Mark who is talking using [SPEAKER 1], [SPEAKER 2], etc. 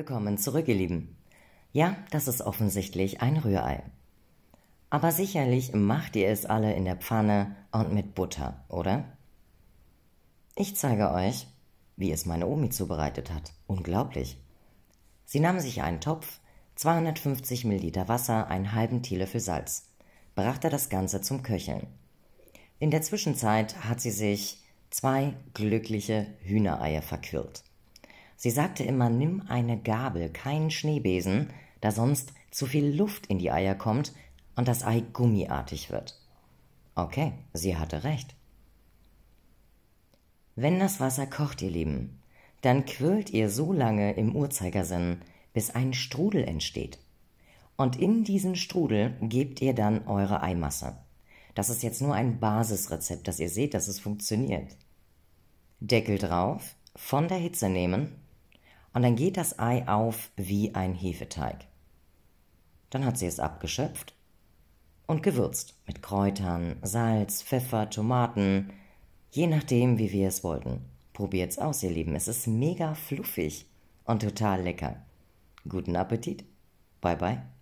[SPEAKER 1] Willkommen zurück, ihr Lieben. Ja, das ist offensichtlich ein Rührei. Aber sicherlich macht ihr es alle in der Pfanne und mit Butter, oder? Ich zeige euch, wie es meine Omi zubereitet hat. Unglaublich. Sie nahm sich einen Topf, 250 Milliliter Wasser, einen halben Teelöffel Salz, brachte das Ganze zum Köcheln. In der Zwischenzeit hat sie sich zwei glückliche Hühnereier verquirlt. Sie sagte immer, nimm eine Gabel, keinen Schneebesen, da sonst zu viel Luft in die Eier kommt und das Ei gummiartig wird. Okay, sie hatte recht. Wenn das Wasser kocht, ihr Lieben, dann quirlt ihr so lange im Uhrzeigersinn, bis ein Strudel entsteht. Und in diesen Strudel gebt ihr dann eure Eimasse. Das ist jetzt nur ein Basisrezept, dass ihr seht, dass es funktioniert. Deckel drauf, von der Hitze nehmen und dann geht das Ei auf wie ein Hefeteig. Dann hat sie es abgeschöpft und gewürzt mit Kräutern, Salz, Pfeffer, Tomaten, je nachdem, wie wir es wollten. Probiert's aus, ihr Lieben. Es ist mega fluffig und total lecker. Guten Appetit. Bye bye.